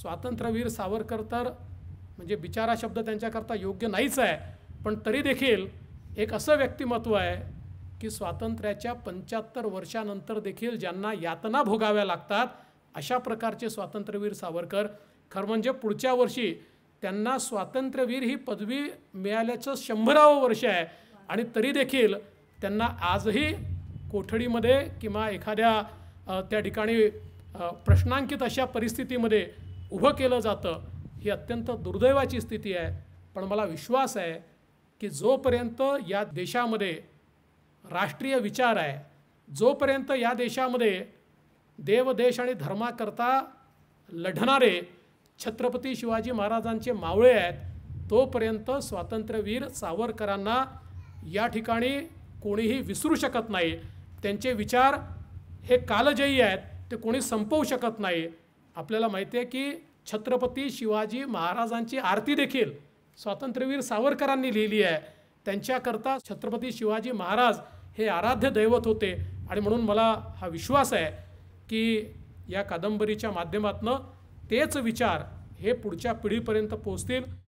स्वातंत्र्यवीर सावरकर तर म्हणजे बिचारा शब्द त्यांच्याकरता योग्य नाहीच आहे पण तरी देखील एक असं व्यक्तिमत्व आहे की स्वातंत्र्याच्या पंच्याहत्तर वर्षानंतर देखील ज्यांना यातना भोगाव्या लागतात अशा प्रकारचे स्वातंत्र्यवीर सावरकर खरं म्हणजे पुढच्या वर्षी त्यांना स्वातंत्र्यवीर ही पदवी मिळाल्याचं शंभरावं वर्ष आहे आणि तरी देखील त्यांना आजही कोठडीमध्ये किंवा एखाद्या त्या ठिकाणी प्रश्नांकित अशा परिस्थितीमध्ये उभं केलं जातं ही अत्यंत दुर्दैवाची स्थिती आहे पण मला विश्वास आहे की जोपर्यंत या देशामध्ये राष्ट्रीय विचार आहे जोपर्यंत या देशामध्ये देव देश आणि धर्माकरता लढणारे छत्रपती शिवाजी महाराजांचे मावळे आहेत तोपर्यंत स्वातंत्र्यवीर सावरकरांना या ठिकाणी कोणीही विसरू शकत नाही त्यांचे विचार हे कालजयी आहेत ते कोणी संपवू शकत नाही आपल्याला माहिती आहे की छत्रपती शिवाजी महाराजांची आरती देखील स्वातंत्र्यवीर सावरकरांनी लिहिली आहे त्यांच्याकरता छत्रपती शिवाजी महाराज हे आराध्य दैवत होते आणि म्हणून मला हा विश्वास आहे की या कादंबरीच्या माध्यमातनं तेच विचार हे पुढच्या पिढीपर्यंत पोहोचतील